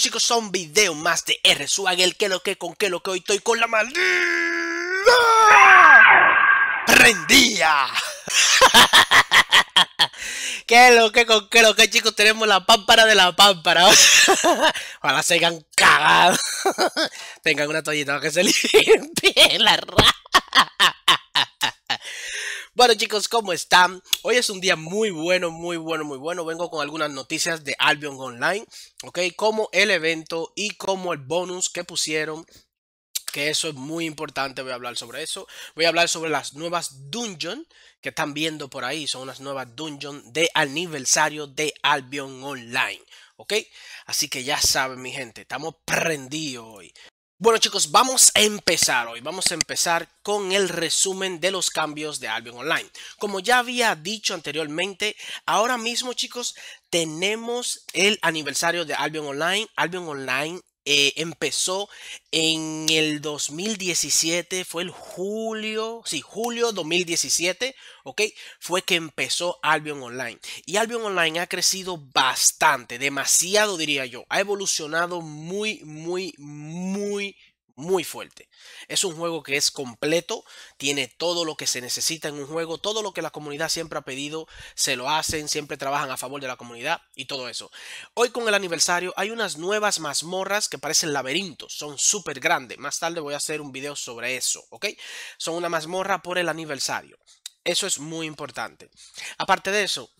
chicos son un video más de R Suárez. el que lo que con que lo que hoy estoy con la maldita prendía. que lo que con que lo que chicos? Tenemos la pámpara de la pámpara. Ojalá se hayan cagado. Tengan una toallita que se limpie la raja. Bueno chicos, ¿cómo están? Hoy es un día muy bueno, muy bueno, muy bueno. Vengo con algunas noticias de Albion Online, ¿ok? Como el evento y como el bonus que pusieron que eso es muy importante, voy a hablar sobre eso. Voy a hablar sobre las nuevas dungeons que están viendo por ahí, son las nuevas dungeons de aniversario de Albion Online, ¿ok? Así que ya saben mi gente, estamos prendidos hoy. Bueno chicos, vamos a empezar hoy. Vamos a empezar con el resumen de los cambios de Albion Online. Como ya había dicho anteriormente, ahora mismo chicos tenemos el aniversario de Albion Online. Albion Online eh, empezó en el 2017, fue el julio, sí, julio 2017, ¿ok? Fue que empezó Albion Online. Y Albion Online ha crecido bastante, demasiado diría yo. Ha evolucionado muy, muy, muy, muy fuerte. Es un juego que es completo, tiene todo lo que se necesita en un juego, todo lo que la comunidad siempre ha pedido, se lo hacen, siempre trabajan a favor de la comunidad y todo eso. Hoy con el aniversario hay unas nuevas mazmorras que parecen laberintos, son súper grandes. Más tarde voy a hacer un video sobre eso, ¿ok? Son una mazmorra por el aniversario. Eso es muy importante. Aparte de eso,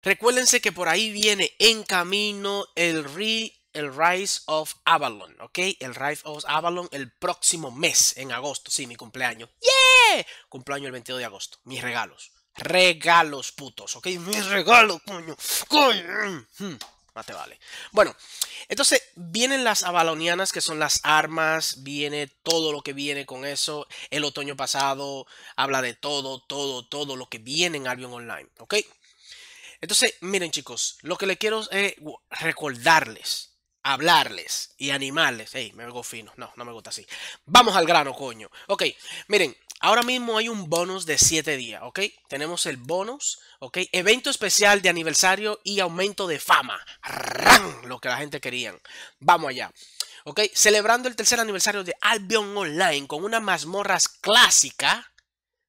Recuérdense que por ahí viene en camino el ri el Rise of Avalon, ¿ok? El Rise of Avalon el próximo mes, en agosto, sí, mi cumpleaños. ¡Yeah! Cumpleaños el 22 de agosto, mis regalos. Regalos, putos, ¿ok? Mis regalos, coño. Coño. Hmm, te vale. Bueno, entonces vienen las avalonianas, que son las armas, viene todo lo que viene con eso. El otoño pasado habla de todo, todo, todo lo que viene en Albion Online, ¿ok? Entonces, miren chicos, lo que le quiero es eh, recordarles hablarles y animarles. Ey, me hago fino. No, no me gusta así. Vamos al grano, coño. Ok, miren, ahora mismo hay un bonus de 7 días, ¿ok? Tenemos el bonus, ¿ok? Evento especial de aniversario y aumento de fama. Lo que la gente quería. Vamos allá. ¿Ok? Celebrando el tercer aniversario de Albion Online con una mazmorras clásica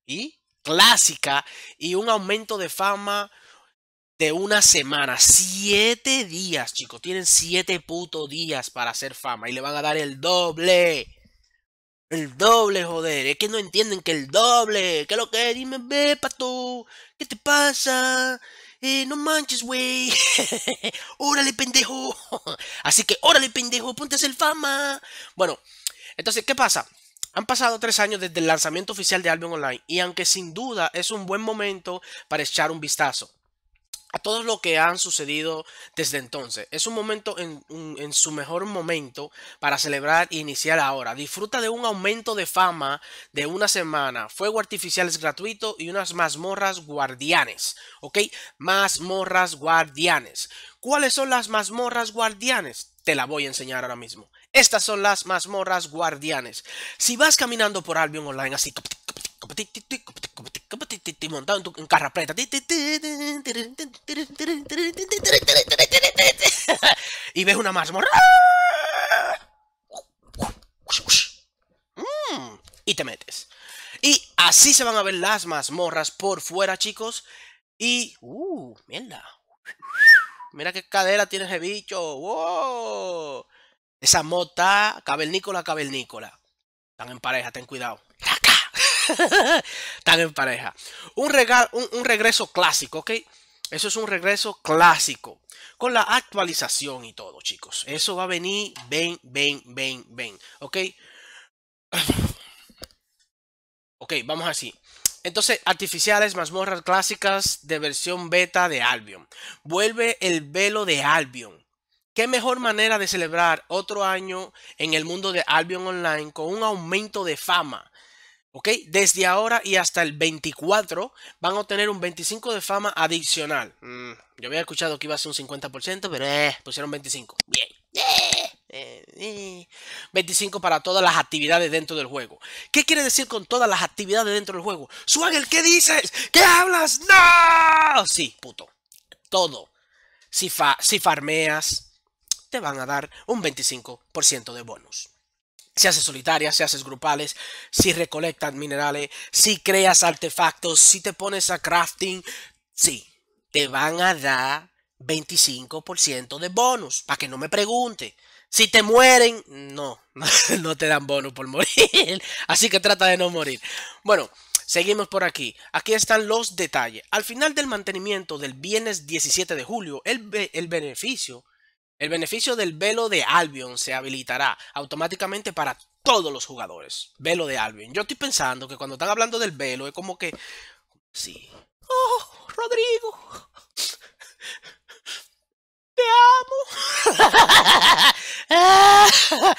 y clásica y un aumento de fama de una semana, siete días, chicos. Tienen siete puto días para hacer fama y le van a dar el doble. El doble, joder. Es que no entienden que el doble. ¿Qué es lo que Dime, ve, pato. ¿Qué te pasa? Eh, no manches, güey. órale, pendejo. Así que, órale, pendejo, ponte a hacer fama. Bueno, entonces, ¿qué pasa? Han pasado tres años desde el lanzamiento oficial de Albion Online y aunque sin duda es un buen momento para echar un vistazo a todo lo que han sucedido desde entonces. Es un momento en, en, su mejor momento para celebrar e iniciar ahora. Disfruta de un aumento de fama de una semana, fuego artificial es gratuito y unas mazmorras guardianes. ¿Ok? Mazmorras guardianes. ¿Cuáles son las mazmorras guardianes? Te la voy a enseñar ahora mismo. Estas son las mazmorras guardianes. Si vas caminando por Albion Online así montado en, tu, carrapleta. Y ves una mazmorra. Y te metes. Y así se van a ver las mazmorras por fuera, chicos. Y... ¡Uh! ¡Mierda! Mira qué cadera tiene ese bicho. ¡Wow! Esa mota, cavernícola, cavernícola. Están en pareja, ten cuidado. están en pareja. Un, regalo, un, regreso clásico, ¿ok? Eso es un regreso clásico. Con la actualización y todo, chicos. Eso va a venir, ven, ven, ven, ven. ¿Ok? ok, vamos así. Entonces, artificiales, mazmorras clásicas de versión beta de Albion. Vuelve el velo de Albion. ¿Qué mejor manera de celebrar otro año en el mundo de Albion Online con un aumento de fama ¿Ok? Desde ahora y hasta el 24 van a obtener un 25 de fama adicional. Mm. yo había escuchado que iba a ser un 50%, pero eh, pusieron 25. Bien. 25 eh, eh. para todas las actividades dentro del juego. ¿Qué quiere decir con todas las actividades dentro del juego? Swagger, ¿qué dices? ¿Qué hablas? ¡No! Sí, puto. Todo. Si, si farmeas, te van a dar un 25% de bonus si haces solitarias, si haces grupales, si recolectas minerales, si creas artefactos, si te pones a crafting, sí, te van a dar 25% de bonus, para que no me pregunte. Si te mueren, no, no te dan bonus por morir. Así que trata de no morir. Bueno, seguimos por aquí. Aquí están los detalles. Al final del mantenimiento del viernes 17 de julio, el, el beneficio el beneficio del velo de Albion se habilitará automáticamente para todos los jugadores. Velo de Albion. Yo estoy pensando que cuando están hablando del velo es como que... Sí. ¡Oh, Rodrigo! ¡Te amo!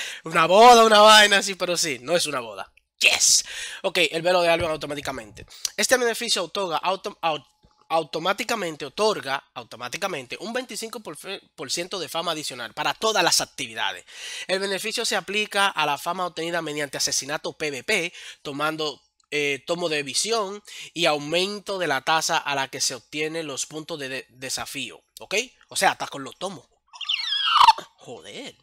una boda, una vaina sí, pero sí, no es una boda. ¡Yes! Ok, el velo de Albion automáticamente. Este beneficio autoga auto... auto automáticamente otorga automáticamente un 25% de fama adicional para todas las actividades. El beneficio se aplica a la fama obtenida mediante asesinato PvP, tomando eh, tomo de visión y aumento de la tasa a la que se obtienen los puntos de, desafío. ¿Ok? O sea, hasta con los tomos. Joder.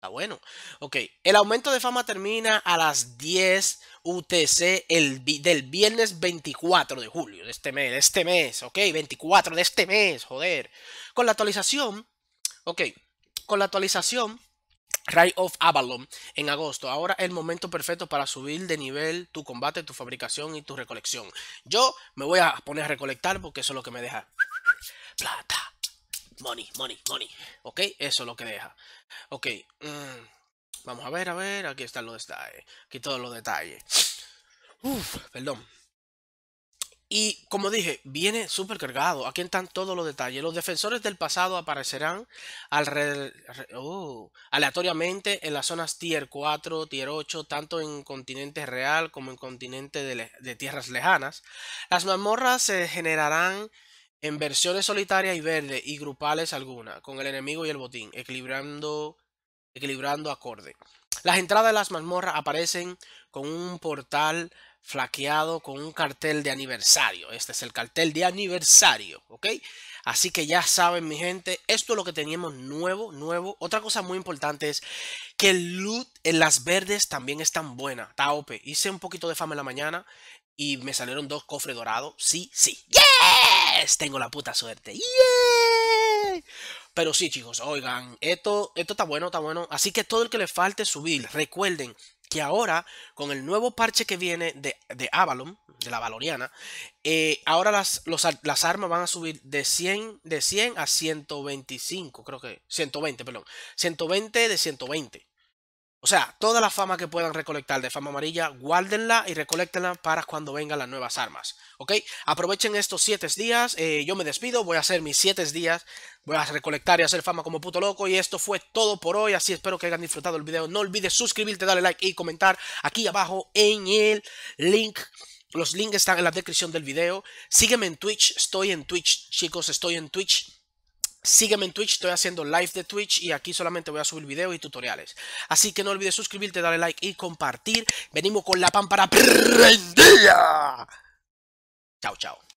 Está bueno. Ok, el aumento de fama termina a las 10 UTC el, del viernes 24 de julio de este mes, de este mes, ok, 24 de este mes, joder. Con la actualización, ok, con la actualización Ray of Avalon en agosto. Ahora es el momento perfecto para subir de nivel tu combate, tu fabricación y tu recolección. Yo me voy a poner a recolectar porque eso es lo que me deja plata money, money, money. Ok, eso es lo que deja. Ok, mm, vamos a ver, a ver, aquí están los detalles. Aquí todos los detalles. Uf, perdón. Y como dije, viene súper cargado. Aquí están todos los detalles. Los defensores del pasado aparecerán alrededor, oh, aleatoriamente en las zonas tier 4, tier 8, tanto en continente real como en continente de, de tierras lejanas. Las mazmorras se generarán en versiones solitarias y verde y grupales alguna, con el enemigo y el botín, equilibrando, equilibrando acorde. Las entradas de las mazmorras aparecen con un portal flaqueado con un cartel de aniversario. Este es el cartel de aniversario, ¿ok? Así que ya saben, mi gente, esto es lo que teníamos nuevo, nuevo. Otra cosa muy importante es que el loot en las verdes también es tan buena. Taope Hice un poquito de fama en la mañana y me salieron dos cofres dorados. Sí, sí. ¡Yeah! tengo la puta suerte, Pero sí, chicos, oigan, esto, esto está bueno, está bueno. Así que todo el que le falte subir, recuerden que ahora, con el nuevo parche que viene de, de Avalon, de la Valoriana, eh, ahora las, las armas van a subir de 100, de 100 a 125, creo que, 120, perdón, 120 de 120. O sea, toda la fama que puedan recolectar de fama amarilla, guárdenla y recolectenla para cuando vengan las nuevas armas. ¿Ok? Aprovechen estos 7 días. Eh, yo me despido, voy a hacer mis 7 días. Voy a recolectar y hacer fama como puto loco. Y esto fue todo por hoy. Así espero que hayan disfrutado el video. No olvides suscribirte, darle like y comentar aquí abajo en el link. Los links están en la descripción del video. Sígueme en Twitch. Estoy en Twitch, chicos. Estoy en Twitch Sígueme en Twitch, estoy haciendo live de Twitch y aquí solamente voy a subir videos y tutoriales. Así que no olvides suscribirte, darle like y compartir. Venimos con la para prendida. Chao, chao.